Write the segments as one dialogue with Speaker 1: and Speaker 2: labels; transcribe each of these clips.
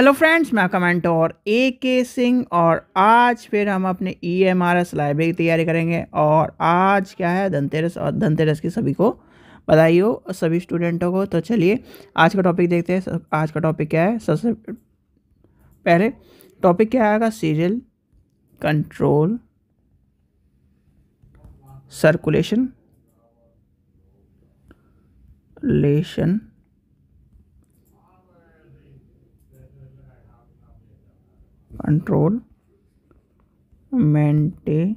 Speaker 1: hello friends मैं comment और ए के सिंह और आज फिर हम अपने E M R S library की तैयारी करेंगे और आज क्या है धनतेरस और धनतेरस की सभी को बधाई हो सभी स्टूडेंटों को तो चलिए आज का टॉपिक देखते हैं आज का टॉपिक क्या है सबसे पहले टॉपिक क्या आएगा serial control circulation lesson control maintenance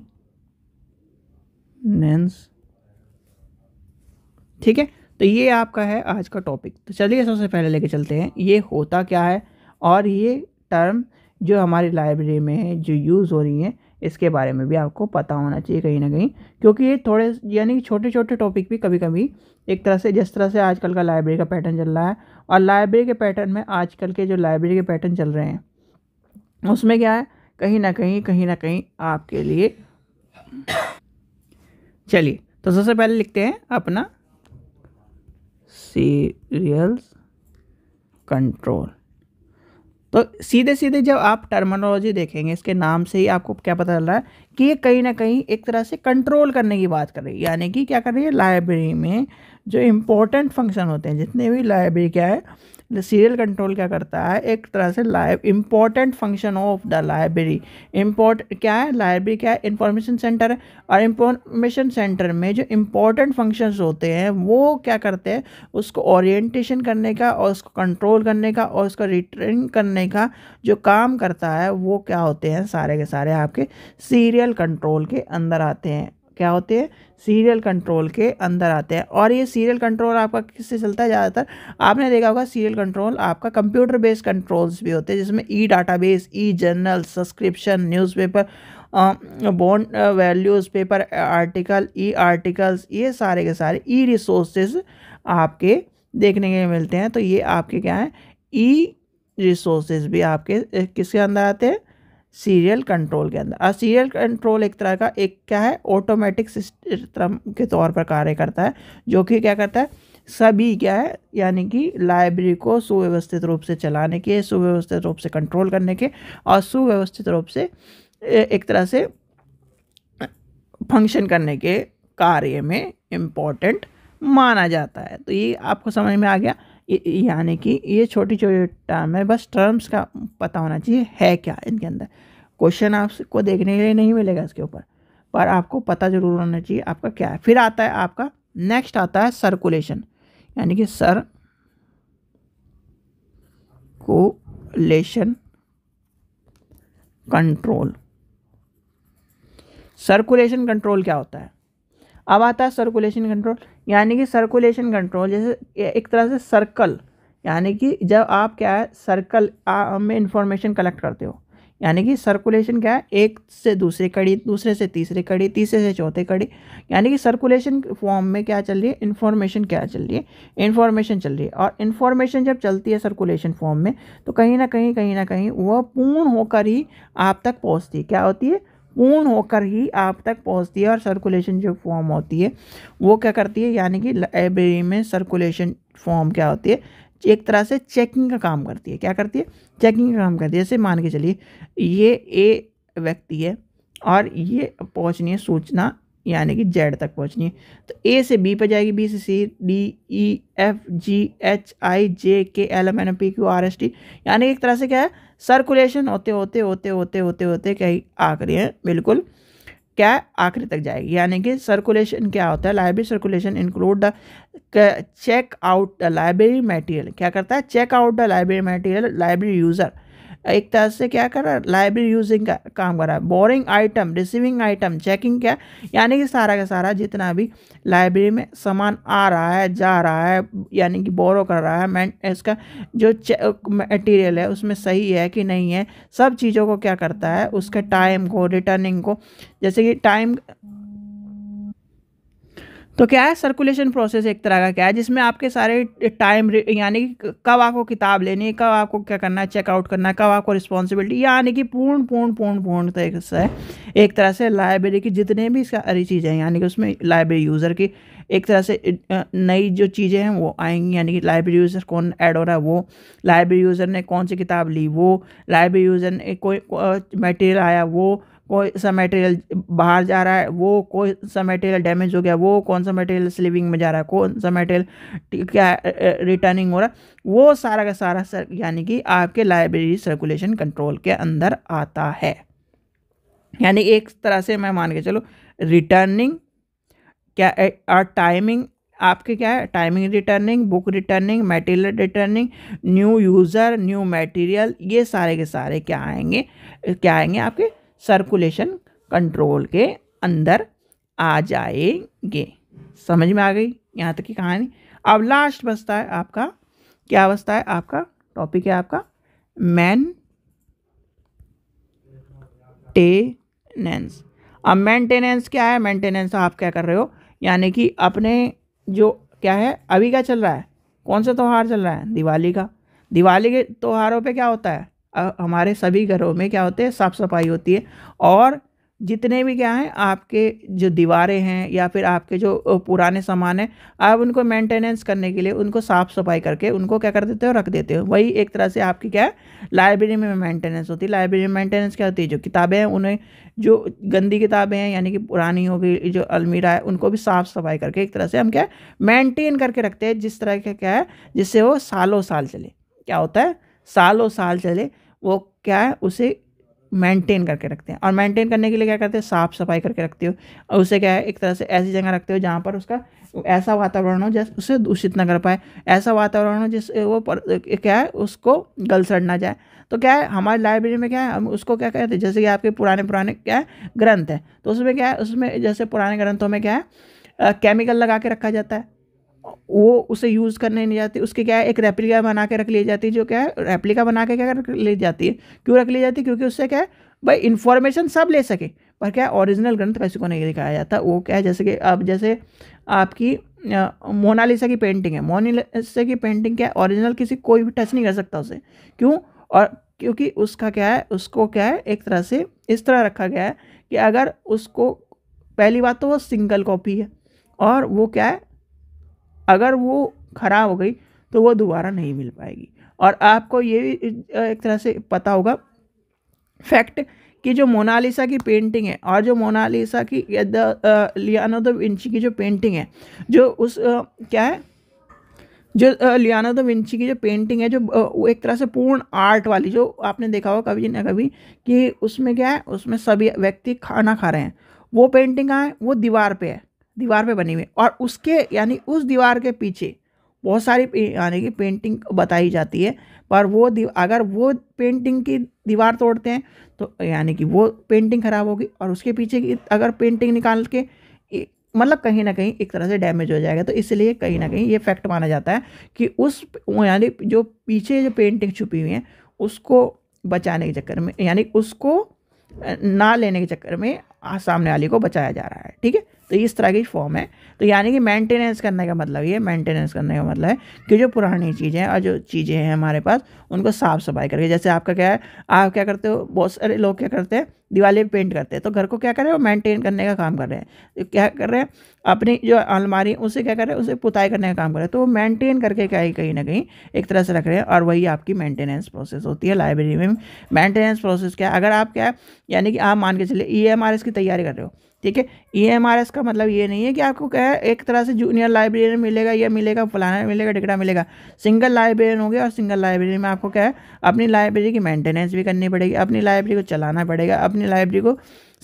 Speaker 1: ठीक है तो ये आपका है आज का टॉपिक तो चलिए सबसे पहले लेके चलते हैं ये होता क्या है और ये टर्म जो हमारी लाइब्रेरी में है जो यूज़ हो रही हैं इसके बारे में भी आपको पता होना चाहिए कहीं ना कहीं क्योंकि ये थोड़े यानी कि छोटे छोटे टॉपिक भी कभी कभी एक तरह से जिस तरह से आजकल का लाइब्रेरी का पैटर्न चल रहा है और लाइब्रेरी के पैटर्न में आजकल के जो लाइब्रेरी के पैटर्न चल रहे हैं उसमें क्या है कहीं ना कहीं कहीं ना कहीं आपके लिए चलिए तो सबसे पहले लिखते हैं अपना सीरियल्स कंट्रोल तो सीधे सीधे जब आप टर्मोलॉजी देखेंगे इसके नाम से ही आपको क्या पता चल रहा है कि ये कहीं ना कहीं एक तरह से कंट्रोल करने की बात कर रही है यानी कि क्या कर रही है लाइब्रेरी में जो इम्पोर्टेंट फंक्शन होते हैं जितने भी लाइब्रेरी क्या है सीरियल कंट्रोल क्या करता है एक तरह से live important function of the library import क्या है लाइब्रेरी क्या है इंफॉर्मेशन सेंटर है और इंफॉर्मेशन सेंटर में जो इम्पॉर्टेंट फंक्शन होते हैं वो क्या करते हैं उसको ओरिएंटेशन करने का और उसको कंट्रोल करने का और उसको रिटर्न करने का जो काम करता है वो क्या होते हैं सारे के सारे आपके सीरियल कंट्रोल के अंदर आते हैं क्या होते हैं सीरियल कंट्रोल के अंदर आते हैं और ये सीरियल कंट्रोल आपका किससे चलता है ज़्यादातर आपने देखा होगा सीरियल कंट्रोल आपका कंप्यूटर बेस्ड कंट्रोल्स भी होते हैं जिसमें e base e journal subscription newspaper bond values paper article e articles ये सारे के सारे ई रिसोर्सेज आपके देखने के मिलते हैं तो ये आपके क्या हैं ई रिसोर्सेज भी आपके किसके अंदर आते हैं सीरियल कंट्रोल के अंदर सीरियल कंट्रोल एक तरह का एक क्या है ऑटोमेटिक सिस्टम के तौर पर कार्य करता है जो कि क्या करता है सभी क्या है यानी कि लाइब्रेरी को सुव्यवस्थित रूप से चलाने के सुव्यवस्थित रूप से कंट्रोल करने के और सुव्यवस्थित रूप से एक तरह से फंक्शन करने के कार्य में इम्पॉर्टेंट माना जाता है तो ये आपको समझ में आ गया यानी कि ये छोटी छोटी टर्म है बस टर्म्स का पता होना चाहिए है क्या इनके अंदर क्वेश्चन आपको देखने के लिए नहीं मिलेगा इसके ऊपर पर आपको पता जरूर होना चाहिए आपका क्या है फिर आता है आपका नेक्स्ट आता है सर्कुलेशन यानी कि sir circulation control circulation control क्या होता है अब आता है सर्कुलेशन कंट्रोल यानी कि सर्कुलेशन कंट्रोल जैसे एक तरह से सर्कल यानी कि जब आप क्या है सर्कल में इंफॉर्मेशन कलेक्ट करते हो यानी कि सर्कुलेशन क्या है एक से दूसरी कड़ी दूसरे से तीसरी कड़ी तीसरे से चौथे कड़ी यानी कि सर्कुलेशन फॉर्म में क्या चल रही है इन्फॉर्मेशन क्या चल रही है इन्फॉर्मेशन चल रही है और इन्फॉर्मेशन जब चलती है सर्कुलेशन फॉर्म में तो कहीं ना कहीं कहीं ना कहीं वह पूर्ण होकर ही आप तक पहुँचती है क्या होती है पूर्ण होकर ही आप तक पहुंचती है और सर्कुलेशन जो फॉर्म होती है वो क्या करती है यानी कि लाइब्रेरी में सर्कुलेशन फॉर्म क्या होती है एक तरह से चेकिंग का काम करती है क्या करती है चेकिंग का काम करती है जैसे मान के चलिए ये ए व्यक्ति है और ये पहुँचनी है सूचना यानी कि जेड तक पहुंचनी है तो ए से बी पर जाएगी बी से C D E F G H I J K L M N P Q R S T यानी कि एक तरह से क्या है सर्कुलेशन होते होते होते होते होते होते कई आखिरी है बिल्कुल क्या आखिरी तक जाएगी यानी कि सर्कुलेशन क्या होता है library circulation include the check out the library material क्या करता है check out the library material library user एक तरह से क्या कर रहा है लाइब्रेरी यूजिंग का काम कर रहा है boring item receiving item checking क्या यानी कि सारा का सारा जितना भी लाइब्रेरी में सामान आ रहा है जा रहा है यानी कि बोरो कर रहा है मैं इसका जो मटेरियल है उसमें सही है कि नहीं है सब चीज़ों को क्या करता है उसके टाइम को रिटर्निंग को जैसे कि टाइम तो क्या है सर्कुलेशन प्रोसेस एक तरह का क्या है जिसमें आपके सारे टाइम यानी कि कब आपको किताब लेनी है कब आपको क्या करना है चेकआउट करना है कब आपको रिस्पॉन्सिबिलिटी यानी कि पूर्ण पूर्ण पूर्ण पूर्ण तरीके से एक तरह से लाइब्रेरी की जितने भी सारी चीज़ें हैं यानी कि उसमें लाइब्रेरी यूज़र की एक तरह से नई जो चीज़ें हैं वो आएंगी यानी कि लाइब्रेरी यूज़र कौन ऐड हो रहा है वो लाइब्रेरी यूज़र ने कौन सी किताब ली वो लाइब्रेरी यूज़र ने कोई मटेरियल आया वो कोई सा मटेरियल बाहर जा रहा है वो कोई सा मटेरियल डैमेज हो गया वो कौन सा मटेरियल स्लीविंग में जा रहा है कौन सा मटेरियल क्या रिटर्निंग हो रहा है वो सारा का सारा सर यानी कि आपके लाइब्रेरी सर्कुलेशन कंट्रोल के अंदर आता है यानी एक तरह से मैं मान के चलो रिटर्निंग क्या और टाइमिंग आपके क्या है timing returning book returning material returning new user new material ये सारे के सारे क्या आएंगे क्या आएंगे आपके सर्कुलेशन कंट्रोल के अंदर आ जाएंगे समझ में आ गई यहाँ तक की कहानी अब लास्ट बचता है आपका क्या बसता है आपका टॉपिक है आपका मैन टेनेंस अब मेंटेनेंस क्या है मेंटेनेंस आप क्या कर रहे हो यानी कि अपने जो क्या है अभी क्या चल रहा है कौन सा त्यौहार चल रहा है दिवाली का दिवाली के त्यौहारों पे क्या होता है हमारे सभी घरों में क्या होते हैं साफ़ सफाई होती है और जितने भी क्या हैं आपके जो दीवारें हैं या फिर आपके जो पुराने सामान हैं आप उनको मेंटेनेंस करने के लिए उनको साफ़ सफाई करके उनको क्या कर देते हो रख देते हो वही एक तरह से आपकी क्या है लाइब्रेरी में मेंटेनेंस होती है लाइब्रेरी में मेंटेनेंस क्या होती है जो किताबें हैं उन्हें जो गंदी किताबें हैं यानी कि पुरानी हो गई जो अलमीरा है उनको भी साफ़ सफाई करके एक तरह से हम क्या है मैंटेन करके रखते हैं जिस तरह का क्या है जिससे वो सालों साल चले क्या होता है सालों साल चले वो क्या है उसे मेंटेन करके रखते हैं और मेंटेन करने के लिए क्या करते हैं साफ़ सफाई करके रखते हो और उसे क्या है एक तरह से ऐसी जगह रखते हो जहाँ पर उसका ऐसा वातावरण हो जैसे उसे दूषित ना कर पाए ऐसा वातावरण हो जिस वो पर, क्या है उसको गल सड़ ना जाए तो क्या है हमारी लाइब्रेरी में क्या है हम उसको क्या कहते हैं जैसे कि आपके पुराने पुराने क्या है ग्रंथ हैं तो उसमें क्या है उसमें जैसे पुराने ग्रंथों में क्या है केमिकल लगा के रखा जाता है वो उसे यूज़ करने नहीं जाती उसकी क्या है एक रेप्लिका बना के रख ली जाती है जो क्या है रेप्लिका बना के क्या रख ली जाती है क्यों रख ली जाती है क्योंकि उससे क्या है भाई इन्फॉर्मेशन सब ले सके पर क्या ओरिजिनल ग्रंथ पैसे तो को नहीं दिखाया जाता वो क्या है जैसे कि अब जैसे आपकी मोनालिसा की पेंटिंग है मोनालिसा की पेंटिंग क्या है ओरिजिनल किसी कोई भी टच नहीं कर सकता उसे क्यों और क्योंकि उसका क्या है उसको क्या है एक तरह से इस तरह रखा गया है कि अगर उसको पहली बात तो वो सिंगल कॉपी है और वो क्या है अगर वो ख़राब हो गई तो वो दोबारा नहीं मिल पाएगी और आपको ये भी एक तरह से पता होगा फैक्ट कि जो मोनालिसा की पेंटिंग है और जो मोनालिसा की लियानो द विंची की जो पेंटिंग है जो उस आ, क्या है जो लियानो द विंची की जो पेंटिंग है जो वो एक तरह से पूर्ण आर्ट वाली जो आपने देखा होगा कभी ना कभी कि उसमें क्या है उसमें सभी व्यक्ति खाना खा रहे हैं वो पेंटिंग कहाँ है वो दीवार पे है दीवार पे बनी हुई और उसके यानी उस दीवार के पीछे बहुत सारी यानी कि पेंटिंग बताई जाती है पर वो अगर वो पेंटिंग की दीवार तोड़ते हैं तो यानी कि वो पेंटिंग ख़राब होगी और उसके पीछे की अगर पेंटिंग निकाल के मतलब कहीं ना कहीं एक तरह से डैमेज हो जाएगा तो इसलिए कहीं ना कहीं ये फैक्ट माना जाता है कि उस यानी जो पीछे जो पेंटिंग छुपी हुई है उसको बचाने के चक्कर में यानी उसको ना लेने के चक्कर में सामने वाले को बचाया जा रहा है ठीक है तो इस तरह की फॉर्म है तो यानी कि मेंटेनेंस करने का मतलब ये मेंटेनेंस करने का मतलब है कि जो पुरानी चीज़ें और जो चीज़ें हैं हमारे पास उनको साफ़ सफाई करके जैसे आपका क्या है आप क्या करते हो बहुत सारे लोग क्या करते हैं दिवाली पे पेंट करते हैं तो घर को क्या कर रहे वो मेंटेन करने का काम कर रहे हैं तो क्या कर रहे हैं अपनी जो अलमारी उसे क्या कर रहे हैं उसे पुताई करने का काम कर रहे हैं तो वो मेंटेन करके क्या कहीं कहीं ना कहीं एक तरह से रख रहे हैं और वही आपकी मेंटेनेंस प्रोसेस होती है लाइब्रेरी में मेंटेनेंस प्रोसेस क्या अगर आप क्या है यानी कि आप मान के चलिए ई की तैयारी कर रहे हो ठीक है ई e का मतलब ये नहीं है कि आपको क्या है एक तरह से जूनियर लाइब्रेरियन मिलेगा या मिलेगा फलाना मिलेगा टिकड़ा मिलेगा सिंगल लाइब्रेरियन हो गया और सिंगल लाइब्रेरी में आपको क्या है अपनी लाइब्रेरी की मेंटेनेंस भी करनी पड़ेगी अपनी लाइब्रेरी को चलाना पड़ेगा अपनी लाइब्रेरी को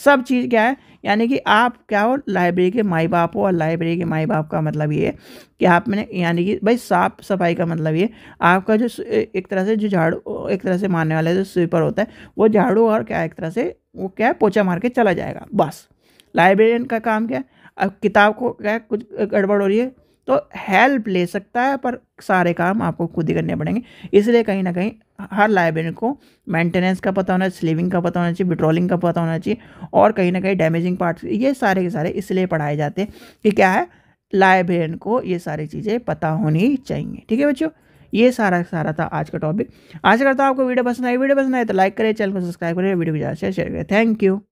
Speaker 1: सब चीज़ क्या है यानी कि आप क्या हो लाइब्रेरी के माई बाप हो और लाइब्रेरी के माई बाप का मतलब ये है कि आपने यानी कि भाई साफ सफाई का मतलब ये आपका जो एक तरह से जो झाड़ू एक तरह से मारने वाला जो स्वीपर होता है वो झाड़ू और क्या एक तरह से वो क्या है पोछा मार के चला जाएगा बस लाइब्रेरियन का काम क्या है अब किताब को क्या कुछ गड़बड़ हो रही है तो हेल्प ले सकता है पर सारे काम आपको खुद ही करने पड़ेंगे इसलिए कहीं ना कहीं हर लाइब्रेरी को मेंटेनेंस का पता होना चाहिए स्लीविंग का पता होना चाहिए विड्रॉलिंग का पता होना चाहिए और कहीं ना कहीं डैमेजिंग पार्ट्स ये सारे के सारे इसलिए पढ़ाए जाते हैं कि क्या है लाइब्रेरियन को ये सारी चीज़ें पता होनी चाहिए ठीक है बच्चों ये सारा सारा था आज का टॉपिक आशा करता हूँ आपको वीडियो पसंद आई वीडियो पसंद आए तो लाइक करें चैनल को सब्सक्राइब करें वीडियो को ज़्यादा शेयर करें थैंक यू